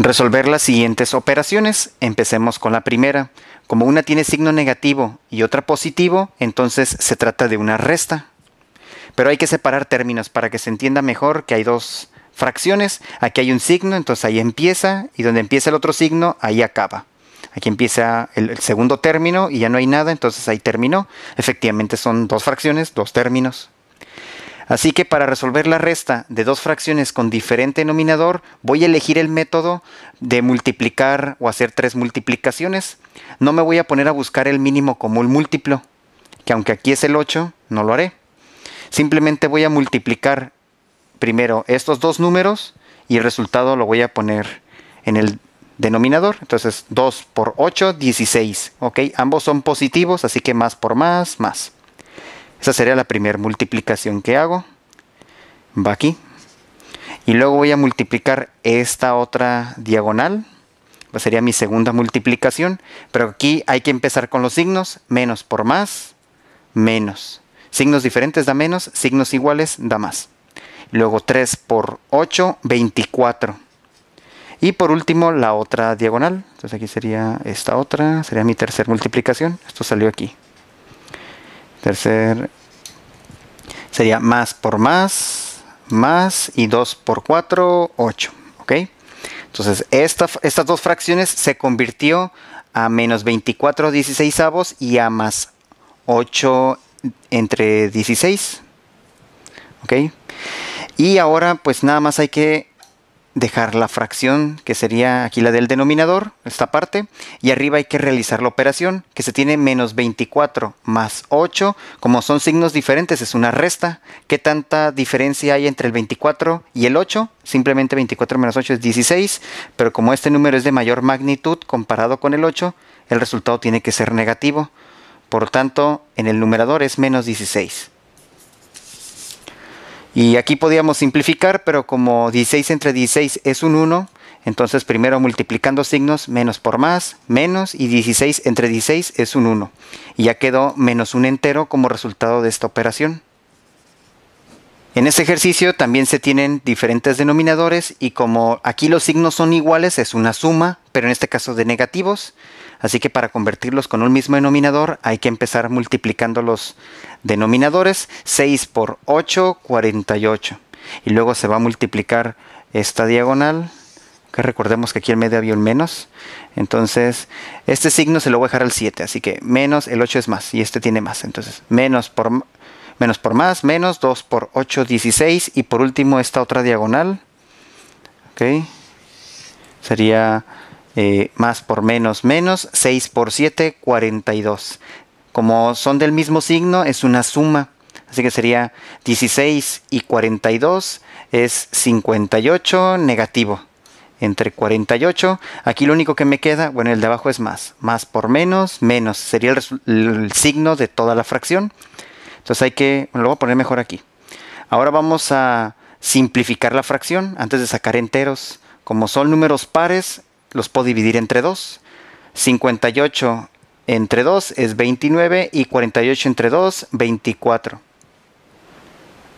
Resolver las siguientes operaciones. Empecemos con la primera. Como una tiene signo negativo y otra positivo, entonces se trata de una resta. Pero hay que separar términos para que se entienda mejor que hay dos fracciones. Aquí hay un signo, entonces ahí empieza y donde empieza el otro signo, ahí acaba. Aquí empieza el, segundo término y ya no hay nada, entonces ahí terminó. Efectivamente son dos fracciones, dos términos. Así que para resolver la resta de dos fracciones con diferente denominador, voy a elegir el método de multiplicar o hacer tres multiplicaciones. No me voy a poner a buscar el mínimo común múltiplo, que aunque aquí es el 8, no lo haré. Simplemente voy a multiplicar primero estos dos números y el resultado lo voy a poner en el denominador. Entonces 2 por 8, 16. ¿ok? Ambos son positivos, así que más por más, más. Esa sería la primera multiplicación que hago. Va aquí. Y luego voy a multiplicar esta otra diagonal. Pues sería mi segunda multiplicación. Pero aquí hay que empezar con los signos. Menos por más, menos. Signos diferentes da menos, signos iguales da más. Luego 3 por 8, 24. Y por último la otra diagonal. Entonces aquí sería esta otra, sería mi tercera multiplicación. Esto salió aquí. Tercer sería más por más, más y 2 por 4, 8. ¿Ok? Entonces, esta, estas dos fracciones se convirtió a menos 24 16avos y a más 8 entre 16. ¿Ok? Y ahora pues nada más hay que dejar la fracción, que sería aquí la del denominador, esta parte, y arriba hay que realizar la operación, que se tiene menos 24 más 8, como son signos diferentes, es una resta. ¿Qué tanta diferencia hay entre el 24 y el 8? Simplemente 24 menos 8 es 16, pero como este número es de mayor magnitud comparado con el 8, el resultado tiene que ser negativo. Por tanto, en el numerador es menos 16. Y aquí podíamos simplificar, pero como 16 entre 16 es un 1, entonces primero multiplicando signos, menos por más, menos, y 16 entre 16 es un 1. Y ya quedó menos un entero como resultado de esta operación. En este ejercicio también se tienen diferentes denominadores y como aquí los signos son iguales es una suma, pero en este caso de negativos. Así que para convertirlos con un mismo denominador hay que empezar multiplicando los denominadores 6 por 8, 48. Y luego se va a multiplicar esta diagonal, que recordemos que aquí en medio había un menos. Entonces, este signo se lo voy a dejar al 7, así que menos el 8 es más y este tiene más. Entonces, menos por menos por más, menos 2 por 8, 16 y por último esta otra diagonal. ¿Ok? Sería eh, más por menos, menos, 6 por 7, 42. Como son del mismo signo, es una suma. Así que sería 16 y 42 es 58 negativo. Entre 48, aquí lo único que me queda, bueno, el de abajo es más. Más por menos, menos. Sería el, el signo de toda la fracción. Entonces hay que, lo voy a poner mejor aquí. Ahora vamos a simplificar la fracción antes de sacar enteros. Como son números pares, los puedo dividir entre 2. 58 entre 2 es 29 y 48 entre 2, 24.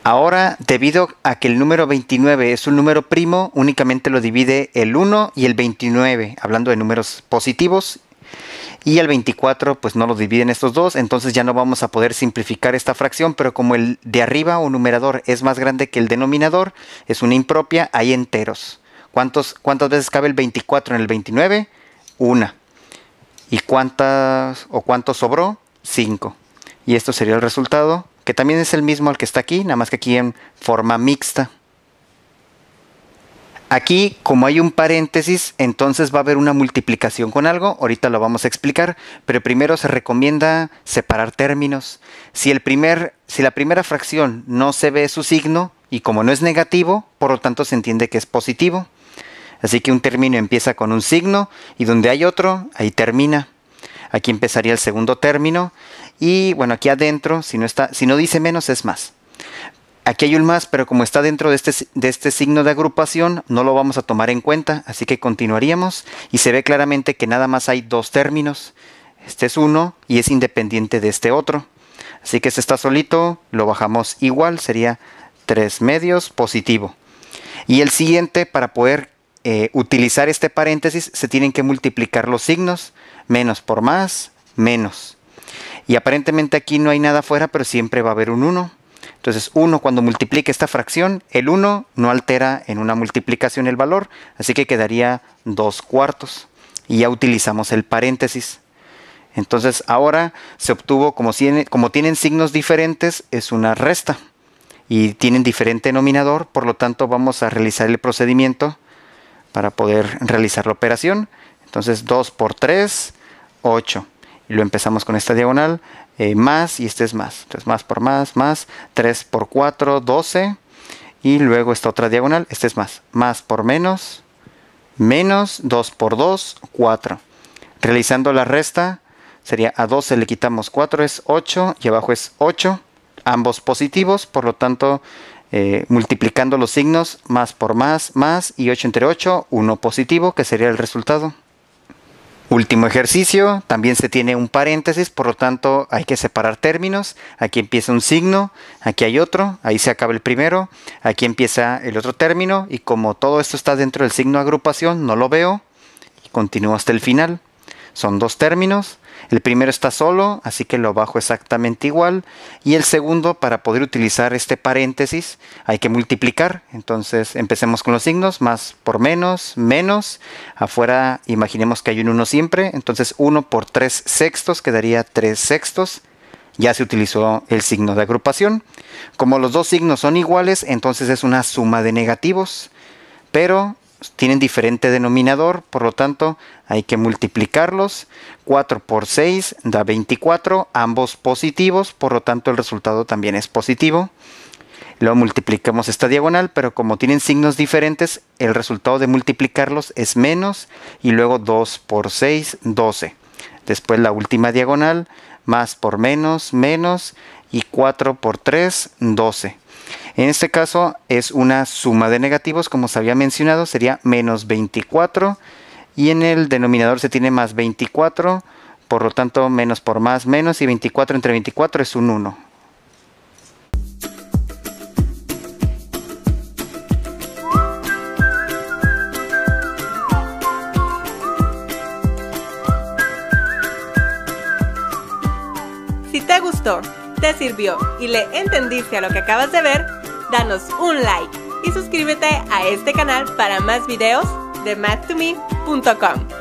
Ahora, debido a que el número 29 es un número primo, únicamente lo divide el 1 y el 29, hablando de números positivos. Y el 24, pues no lo dividen estos dos, entonces ya no vamos a poder simplificar esta fracción, pero como el de arriba o numerador es más grande que el denominador, es una impropia, hay enteros. ¿Cuántos, ¿Cuántas veces cabe el 24 en el 29? Una. ¿Y cuántas o cuánto sobró? Cinco Y esto sería el resultado, que también es el mismo al que está aquí, nada más que aquí en forma mixta. Aquí, como hay un paréntesis, entonces va a haber una multiplicación con algo, ahorita lo vamos a explicar, pero primero se recomienda separar términos. Si, el si la primera fracción no se ve su signo, y como no es negativo, por lo tanto se entiende que es positivo. Así que un término empieza con un signo y donde hay otro, ahí termina. Aquí empezaría el segundo término y bueno, aquí adentro, si no, está, si no dice menos, es más. Aquí hay un más, pero como está dentro de este, de este signo de agrupación, no lo vamos a tomar en cuenta, así que continuaríamos y se ve claramente que nada más hay dos términos. Este es uno y es independiente de este otro. Así que este está solito, lo bajamos igual, sería tres medios positivo. Y el siguiente, para poder eh, utilizar este paréntesis, se tienen que multiplicar los signos, menos por más, menos. Y aparentemente aquí no hay nada afuera, pero siempre va a haber un 1. Entonces 1 cuando multiplique esta fracción, el 1 no altera en una multiplicación el valor, así que quedaría 2 cuartos. Y ya utilizamos el paréntesis. Entonces ahora se obtuvo, como, como tienen signos diferentes, es una resta. Y tienen diferente denominador, por lo tanto vamos a realizar el procedimiento para poder realizar la operación. Entonces 2 por 3, 8. Y lo empezamos con esta diagonal, eh, más y este es más. Entonces más por más, más, 3 por 4, 12. Y luego esta otra diagonal, este es más. Más por menos, menos 2 por 2, 4. Realizando la resta, sería a 12 le quitamos 4, es 8, y abajo es 8, ambos positivos, por lo tanto eh, multiplicando los signos más por más, más y 8 entre 8, 1 positivo, que sería el resultado. Último ejercicio, también se tiene un paréntesis, por lo tanto hay que separar términos. Aquí empieza un signo, aquí hay otro, ahí se acaba el primero, aquí empieza el otro término y como todo esto está dentro del signo agrupación, no lo veo y continúo hasta el final. Son dos términos, el primero está solo, así que lo bajo exactamente igual. Y el segundo, para poder utilizar este paréntesis, hay que multiplicar. Entonces empecemos con los signos, más por menos, menos. Afuera imaginemos que hay un 1 siempre, entonces 1 por 3 sextos quedaría 3 sextos. Ya se utilizó el signo de agrupación. Como los dos signos son iguales, entonces es una suma de negativos. Pero tienen diferente denominador, por lo tanto hay que multiplicarlos. 4 por 6 da 24, ambos positivos, por lo tanto el resultado también es positivo. Luego multiplicamos esta diagonal, pero como tienen signos diferentes, el resultado de multiplicarlos es menos y luego 2 por 6, 12. Después la última diagonal, más por menos, menos y 4 por 3, 12. En este caso es una suma de negativos, como se había mencionado, sería menos 24 y en el denominador se tiene más 24, por lo tanto menos por más menos y 24 entre 24 es un 1. Si te gustó, te sirvió y le entendiste a lo que acabas de ver, danos un like y suscríbete a este canal para más videos de mathtome.com.